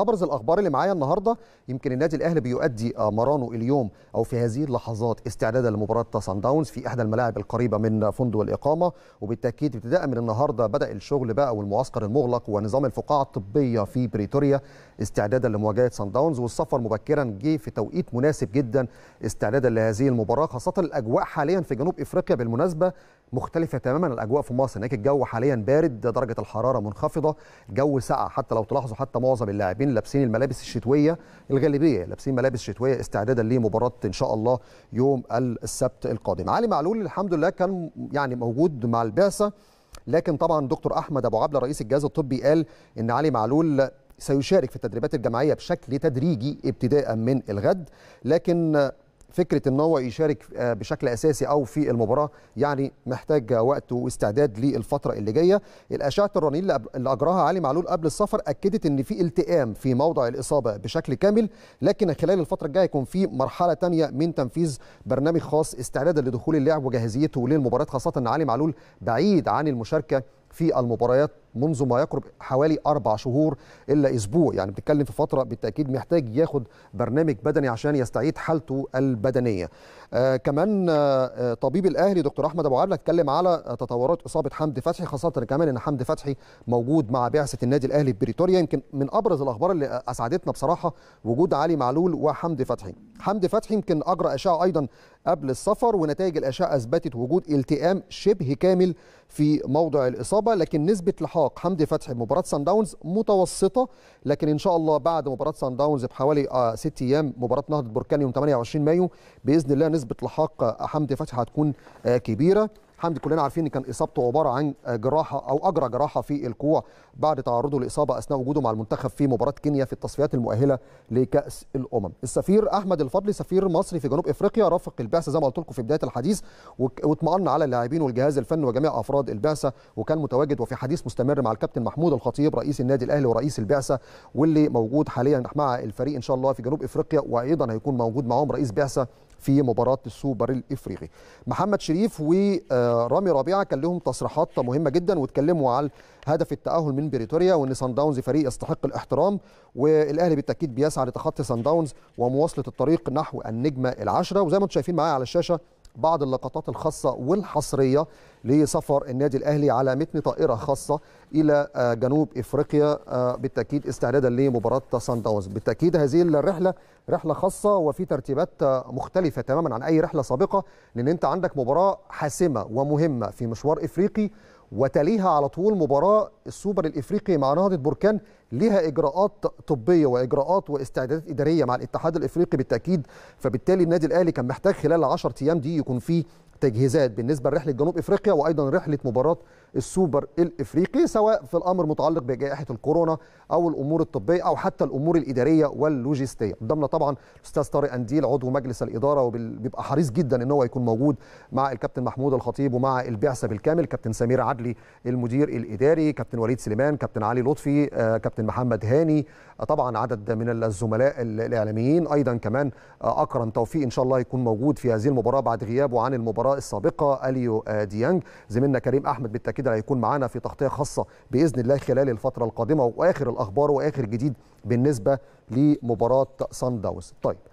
ابرز الاخبار اللي معايا النهارده يمكن النادي الاهلي بيؤدي آه، مرانه اليوم او في هذه اللحظات استعدادا لمباراه سان داونز في احدى الملاعب القريبه من فندق الاقامه وبالتاكيد ابتداء من النهارده بدا الشغل بقى والمعسكر المغلق ونظام الفقاعه الطبيه في بريتوريا استعدادا لمواجهه سان داونز والسفر مبكرا جه في توقيت مناسب جدا استعدادا لهذه المباراه خاصه الاجواء حاليا في جنوب افريقيا بالمناسبه مختلفه تماما الأجواء في مصر هناك الجو حاليا بارد درجه الحراره منخفضه الجو ساقع حتى لو تلاحظوا حتى معظم اللاعبين اللاعبين لابسين الملابس الشتويه الغالبيه لابسين ملابس شتويه استعدادا لمباراه ان شاء الله يوم السبت القادم علي معلول الحمد لله كان يعني موجود مع البعثه لكن طبعا دكتور احمد ابو عبله رئيس الجهاز الطبي قال ان علي معلول سيشارك في التدريبات الجماعيه بشكل تدريجي ابتداء من الغد لكن فكره ان هو يشارك آه، بشكل اساسي او في المباراه يعني محتاج وقت واستعداد للفتره اللي جايه الاشعه الرنين اللي اجراها علي معلول قبل السفر اكدت ان في التئام في موضع الاصابه بشكل كامل لكن خلال الفتره الجايه هيكون في مرحله ثانيه من تنفيذ برنامج خاص استعدادا لدخول اللاعب وجاهزيته للمباراه خاصه ان علي معلول بعيد عن المشاركه في المباريات منذ ما يقرب حوالي أربع شهور إلا أسبوع يعني بتتكلم في فترة بالتأكيد محتاج ياخد برنامج بدني عشان يستعيد حالته البدنية آه كمان آه, آه، طبيب الأهلي دكتور أحمد أبو عبلة اتكلم على آه، تطورات إصابة حمدي فتحي خاصة كمان إن حمدي فتحي موجود مع بعثة النادي الأهلي ببريتوريا يمكن من أبرز الأخبار اللي أسعدتنا بصراحة وجود علي معلول وحمدي فتحي حمدي فتحي يمكن اجرى اشعه ايضا قبل السفر ونتائج الاشعه اثبتت وجود التئام شبه كامل في موضع الاصابه لكن نسبه لحاق حمدي فتحي بمباراه سان داونز متوسطه لكن ان شاء الله بعد مباراه سان داونز بحوالي 6 آه، ايام مباراه نهضه بركان يوم 28 مايو باذن الله نسبه لحاق حمدي فتحي هتكون آه، كبيره حمدي كلنا عارفين ان كان اصابته عباره عن جراحه او اجرى جراحه في الكوع بعد تعرضه لاصابه اثناء وجوده مع المنتخب في مباراه كينيا في التصفيات المؤهله لكاس الامم. السفير احمد الفضلي سفير مصري في جنوب افريقيا رافق البعثه زي ما قلت لكم في بدايه الحديث واطمأن على اللاعبين والجهاز الفني وجميع افراد البعثه وكان متواجد وفي حديث مستمر مع الكابتن محمود الخطيب رئيس النادي الاهلي ورئيس البعثه واللي موجود حاليا مع الفريق ان شاء الله في جنوب افريقيا وايضا هيكون موجود معاهم رئيس بعثه في مباراه السوبر الافريقي محمد شريف ورامي ربيعه كان لهم تصريحات مهمه جدا واتكلموا على هدف التاهل من بريتوريا وان سان داونز فريق يستحق الاحترام والاهلي بالتاكيد بيسعى لتخطي سان داونز ومواصله الطريق نحو النجمه العشره وزي ما انتم شايفين معايا على الشاشه بعض اللقطات الخاصة والحصرية لسفر النادي الأهلي على متن طائرة خاصة إلى آه، جنوب إفريقيا آه، بالتأكيد استعدادا لمباراة سان داونز بالتأكيد هذه الرحلة رحلة خاصة وفي ترتيبات آه، مختلفة تماما عن أي رحلة سابقة لأن أنت عندك مباراة حاسمة ومهمة في مشوار إفريقي وتليها على طول مباراة السوبر الإفريقي مع نهضة بركان لها إجراءات طبية وإجراءات واستعدادات إدارية مع الاتحاد الإفريقي بالتأكيد فبالتالي النادي الأهلي كان محتاج خلال 10 أيام دي يكون فيه تجهيزات بالنسبه لرحله جنوب افريقيا وايضا رحله مباراه السوبر الافريقي سواء في الامر متعلق بجائحه الكورونا او الامور الطبيه او حتى الامور الاداريه واللوجستيه قدامنا طبعا الاستاذ طارق انديل عضو مجلس الاداره وبيبقى حريص جدا ان هو يكون موجود مع الكابتن محمود الخطيب ومع البعثه بالكامل كابتن سمير عدلي المدير الاداري كابتن وليد سليمان كابتن علي لطفي آه، كابتن محمد هاني آه، طبعا عدد من الزملاء الاعلاميين ايضا كمان اكرم آه، توفيق ان شاء الله يكون موجود في هذه المباراه بعد غيابه عن المباراه السابقه اليو آه، ديانج زميلنا كريم احمد بالتاكيد هيكون معانا في تغطيه خاصه باذن الله خلال الفتره القادمه واخر الاخبار واخر جديد بالنسبه لمباراه سان داونز طيب